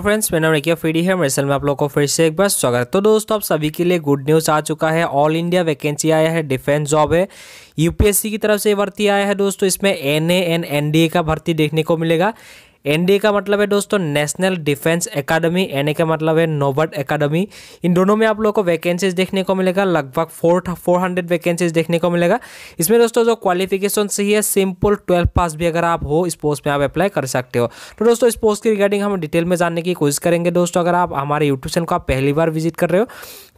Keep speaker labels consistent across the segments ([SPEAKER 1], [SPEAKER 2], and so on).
[SPEAKER 1] तो फ्रेंड्स नाम रेखिया फ्री है मेरे चैनल में आप लोगों को फिर से एक बार स्वागत तो दोस्तों आप सभी के लिए गुड न्यूज़ आ चुका है ऑल इंडिया वैकेंसी आया है डिफेंस जॉब है यूपीएससी की तरफ से भर्ती आया है दोस्तों इसमें एन एन एनडीए का भर्ती देखने को मिलेगा एनडीए का मतलब है दोस्तों नेशनल डिफेंस एकेडमी एनए का मतलब है नोबर्ट एकेडमी इन दोनों में आप लोगों को वैकेंसीज देखने को मिलेगा लगभग फोर फोर हंड्रेड वैकेंसीज देखने को मिलेगा इसमें दोस्तों जो क्वालिफिकेशन सही है सिंपल ट्वेल्थ पास भी अगर आप हो इस पोस्ट में आप अप्लाई कर सकते हो तो दोस्तों इस पोस्ट की रिगार्डिंग हम डिटेल में जानने की कोशिश करेंगे दोस्तों अगर आप हमारे यूट्यूब चैनल को आप पहली बार विजिट कर रहे हो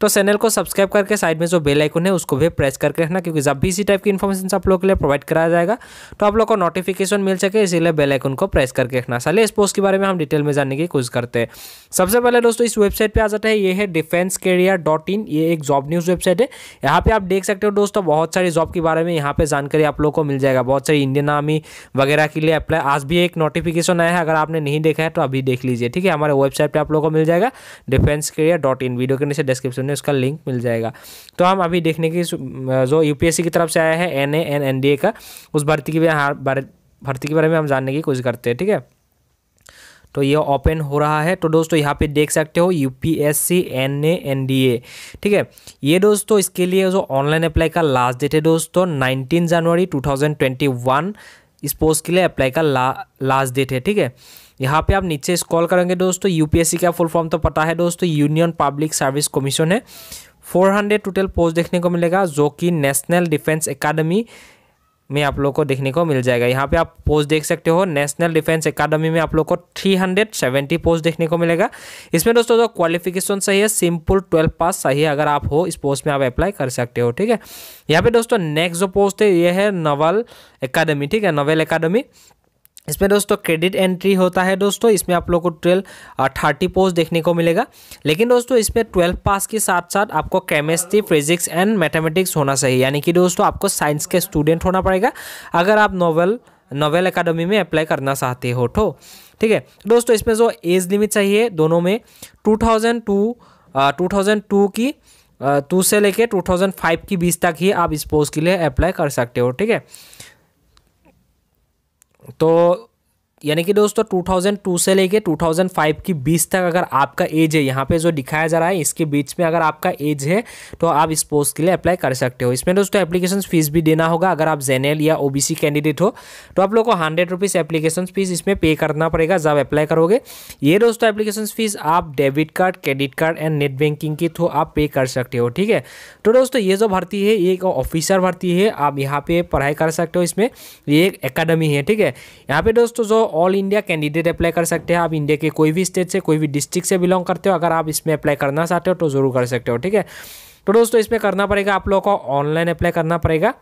[SPEAKER 1] तो चैनल को सब्सक्राइब करके साइड में जो बेलाइकन है उसको भी प्रेस करके रखना क्योंकि जब भी इसी टाइप की इन्फॉर्मेशन आप लोग के लिए प्रोवाइड कराया जाएगा तो आप लोग को नोटिफिकेशन मिल सके इसीलिए बेलाइकन को प्रेस करके रखना रखना है साले इस पोस्ट के बारे में हम डिटेल में जानने की कोशिश करते हैं सबसे पहले दोस्तों इस वेबसाइट पे आ जाता है ये है डिफेंस करियर डॉट इन ये एक जॉब न्यूज़ वेबसाइट है यहाँ पे आप देख सकते हो दोस्तों बहुत सारी जॉब के बारे में यहाँ पे जानकारी आप लोग को मिल जाएगा बहुत सारी इंडियन आर्मी वगैरह के लिए अप्लाई आज भी एक नोटिफिकेशन आया है अगर आपने नहीं देखा है तो अभी देख लीजिए ठीक है हमारे वेबसाइट पर आप लोग को मिल जाएगा defence career dot in video के नीचे डिस्क्रिप्शन में उसका लिंक मिल जाएगा तो हम अभी देखने की जो यूपीएससी की तरफ से आया है N A N N D A का उस भर्ती के हाँ, भर्ती के बारे में हम जानने की कोशिश करते हैं ठीक है थीके? तो ये ओपन हो रहा है तो दोस्तों यहाँ पे देख सकते हो U P S C N A N D A ठीक है ये दोस्तों इसके लिए जो ऑनलाइन अप्लाई का लास्ट डेट है दोस्तों nineteen January two thousand twenty one इस पोस्ट के लिए अप्लाई का ला, लास्ट डेट है ठीक है यहाँ पे आप नीचे स्कॉल करेंगे दोस्तों यूपीएससी का फुल फॉर्म तो पता है दोस्तों यूनियन पब्लिक सर्विस कमीशन है 400 टोटल पोस्ट देखने को मिलेगा जो कि नेशनल डिफेंस एकेडमी में आप लोग को देखने को मिल जाएगा यहाँ पे आप पोस्ट देख सकते हो नेशनल डिफेंस एकेडमी में आप लोग को 370 पोस्ट देखने को मिलेगा इसमें दोस्तों जो क्वालिफिकेशन चाहिए सिंपल ट्वेल्व पास चाहिए अगर आप हो इस पोस्ट में आप अप्लाई कर सकते हो ठीक है यहाँ पे दोस्तों नेक्स्ट जो पोस्ट है ये है नवल अकेडमी ठीक है नवेल अकेडमी इसमें दोस्तों क्रेडिट एंट्री होता है दोस्तों इसमें आप लोग को ट्वेल्व थर्टी पोस्ट देखने को मिलेगा लेकिन दोस्तों इसमें ट्वेल्थ पास के साथ साथ आपको केमिस्ट्री फिजिक्स एंड मैथमेटिक्स होना चाहिए यानी कि दोस्तों आपको साइंस के स्टूडेंट होना पड़ेगा अगर आप नोवेल नोवेल अकेडमी में अप्लाई करना चाहते हो तो ठीक है दोस्तों इसमें जो एज लिमिट चाहिए दोनों में two thousand two two thousand two की टू से लेके टू थाउजेंड फाइव की बीस तक ही आप इस पोस्ट के लिए अप्लाई कर सकते हो ठीक है と यानी कि दोस्तों 2002 से लेके 2005 की बीच तक अगर आपका एज है यहाँ पे जो दिखाया जा रहा है इसके बीच में अगर आपका एज है तो आप इस पोस्ट के लिए अप्लाई कर सकते हो इसमें दोस्तों एप्लीकेशन फीस भी देना होगा अगर आप जेनरल या ओबीसी कैंडिडेट हो तो आप लोग को हंड्रेड रुपीज़ एप्लीकेशन फीस इसमें पे करना पड़ेगा जब अप्लाई करोगे ये दोस्तों एप्लीकेशन फीस आप debit card credit card and net banking के थ्रू आप पे कर सकते हो ठीक है तो दोस्तों ये जो भर्ती है ये एक ऑफिसर भर्ती है आप यहाँ पे पढ़ाई कर सकते हो इसमें ये एक अकेडमी है ठीक है यहाँ पे दोस्तों जो ऑल इंडिया कैंडिडेट अप्लाई कर सकते हैं आप इंडिया के कोई भी स्टेट से कोई भी डिस्ट्रिक्ट से बिलोंग करते हो अगर आप इसमें अप्लाई करना चाहते हो तो ज़रूर कर सकते हो ठीक है तो दोस्तों इसमें करना पड़ेगा आप लोगों को ऑनलाइन अप्लाई करना पड़ेगा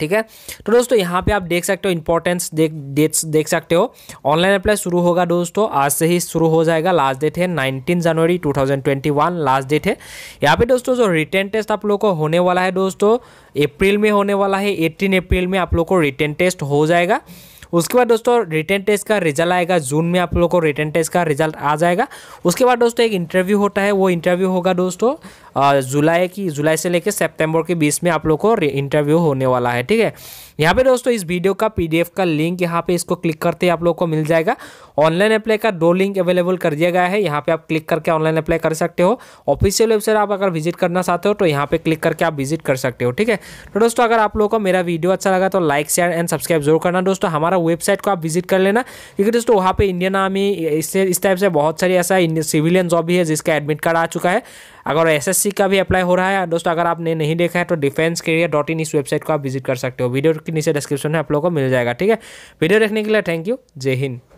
[SPEAKER 1] ठीक है तो दोस्तों यहाँ पे आप देख सकते हो इंपॉर्टेंस देख डेट्स देख सकते हो ऑनलाइन अप्लाई शुरू होगा दोस्तों आज से ही शुरू हो जाएगा लास्ट डेट है नाइनटीन जनवरी 2021 लास्ट डेट है यहाँ पे दोस्तों जो रिटर्न टेस्ट आप लोग को होने वाला है दोस्तों अप्रैल में होने वाला है एट्टीन अप्रैल में आप लोग को रिटर्न टेस्ट हो जाएगा उसके बाद दोस्तों रिटर्न टेस्ट का रिजल्ट आएगा जून में आप लोग को रिटर्न टेस्ट का रिजल्ट आ जाएगा उसके बाद दोस्तों एक इंटरव्यू होता है वो इंटरव्यू होगा दोस्तों जुलाई की जुलाई से लेकर सेप्टेम्बर के बीच में आप लोग को इंटरव्यू होने वाला है ठीक है यहाँ पे दोस्तों इस वीडियो का पीडीएफ का लिंक यहाँ पे इसको क्लिक करते ही आप लोग को मिल जाएगा ऑनलाइन अप्लाई का दो लिंक अवेलेबल कर दिया गया है यहाँ पे आप क्लिक करके ऑनलाइन अप्लाई कर सकते हो ऑफिशियल वेबसाइट आप अगर विजिट करना चाहते हो तो यहाँ पे क्लिक करके आप विजिट कर सकते हो ठीक है तो दोस्तों अगर आप लोगों को मेरा वीडियो अच्छा लगा तो लाइक शेयर एंड सब्सक्राइब जरूर करना दोस्तों हमारा वेबसाइट को आप विजिट कर लेना क्योंकि दोस्तों वहाँ पे इंडियन आर्मी इससे इस टाइप से बहुत सारी ऐसा सिविलियन जॉब भी है जिसका एडमिट कार्ड आ चुका है अगर एसएससी का भी अप्लाई हो रहा है दोस्तों अगर आपने नहीं देखा है तो डिफेंस करियर डॉट इन इस वेबसाइट को आप विजिट कर सकते हो वीडियो के नीचे डिस्क्रिप्शन में आप लोगों को मिल जाएगा ठीक है वीडियो देखने के लिए थैंक यू जय हिंद